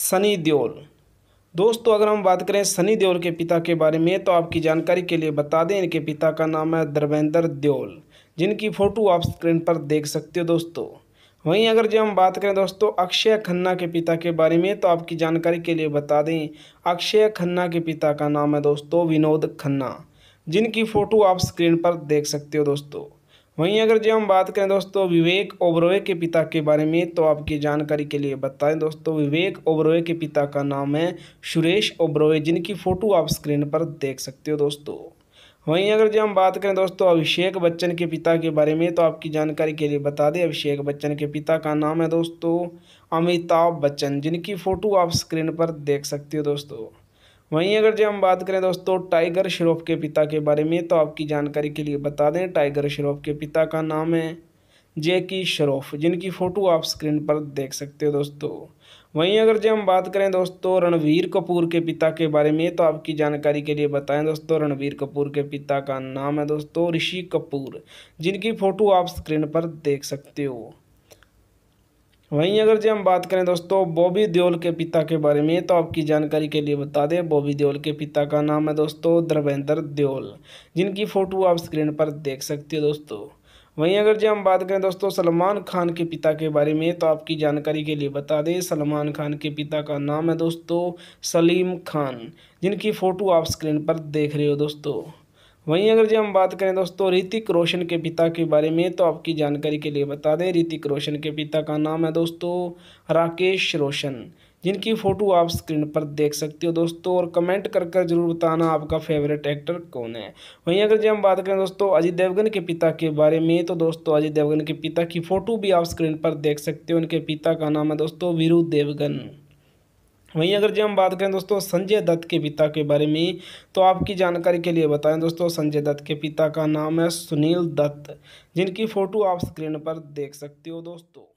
सनी देओल दोस्तों अगर हम बात करें सनी देओल के पिता के बारे में तो आपकी जानकारी के लिए बता दें इनके पिता का नाम है धर्मेंद्र देओल जिनकी फ़ोटो आप स्क्रीन पर देख सकते हो दोस्तों वहीं अगर जब हम बात करें दोस्तों अक्षय खन्ना के पिता के बारे में तो आपकी जानकारी के लिए बता दें अक्षय खन्ना के पिता का नाम है दोस्तों विनोद खन्ना जिनकी फ़ोटो आप स्क्रीन पर देख सकते हो दोस्तों वहीं अगर जो हम बात करें दोस्तों विवेक ओबरोय के पिता के बारे में तो आपकी जानकारी के लिए बताएं दोस्तों विवेक ओबरोय के पिता का नाम है सुरेश ओबरोय जिनकी फ़ोटो आप स्क्रीन पर देख सकते हो दोस्तों वहीं अगर जो हम बात करें दोस्तों अभिषेक बच्चन के पिता के बारे में तो आपकी जानकारी के लिए बता दें अभिषेक बच्चन के पिता का नाम है दोस्तों अमिताभ बच्चन जिनकी फ़ोटो आप स्क्रीन पर देख सकते हो दोस्तों वहीं अगर जो हम बात करें दोस्तों टाइगर श्रॉफ के पिता के बारे में तो आपकी जानकारी के लिए बता दें टाइगर श्रॉफ के पिता का नाम है जेकी श्रॉफ जिनकी फ़ोटो आप स्क्रीन पर देख सकते हो दोस्तों वहीं अगर जो हम बात करें दोस्तों रणवीर कपूर के पिता के बारे में तो आपकी जानकारी के लिए बताएं दोस्तों रणवीर कपूर के पिता का नाम है दोस्तों ऋषि कपूर जिनकी फ़ोटो आप स्क्रीन पर देख सकते हो वहीं अगर जो हम बात करें दोस्तों बॉबी देओल के पिता के बारे में तो आपकी जानकारी के लिए बता दें बॉबी देओल के पिता का नाम है दोस्तों धर्मेंद्र देओल जिनकी फ़ोटो आप स्क्रीन पर देख सकते हो दोस्तों वहीं अगर जो हम बात करें दोस्तों सलमान खान के पिता के बारे में तो आपकी जानकारी के लिए बता दें सलमान खान के पिता का नाम है दोस्तों सलीम खान जिनकी फ़ोटो आप स्क्रीन पर देख रहे हो दोस्तों वहीं अगर जो हम बात करें दोस्तों ऋतिक रोशन के पिता के बारे में तो आपकी जानकारी के लिए बता दें ऋतिक रोशन के पिता का नाम है दोस्तों राकेश रोशन जिनकी फ़ोटो आप स्क्रीन पर देख सकते हो दोस्तों और कमेंट कर कर जरूर बताना आपका फेवरेट एक्टर कौन है वहीं अगर जो हम बात करें दोस्तों अजय देवगन के पिता के बारे में तो दोस्तों अजय देवगन के पिता की फ़ोटो भी आप स्क्रीन पर देख सकते हो उनके पिता का नाम है दोस्तों वीरू देवगन वहीं अगर जब हम बात करें दोस्तों संजय दत्त के पिता के बारे में तो आपकी जानकारी के लिए बताएं दोस्तों संजय दत्त के पिता का नाम है सुनील दत्त जिनकी फ़ोटो आप स्क्रीन पर देख सकते हो दोस्तों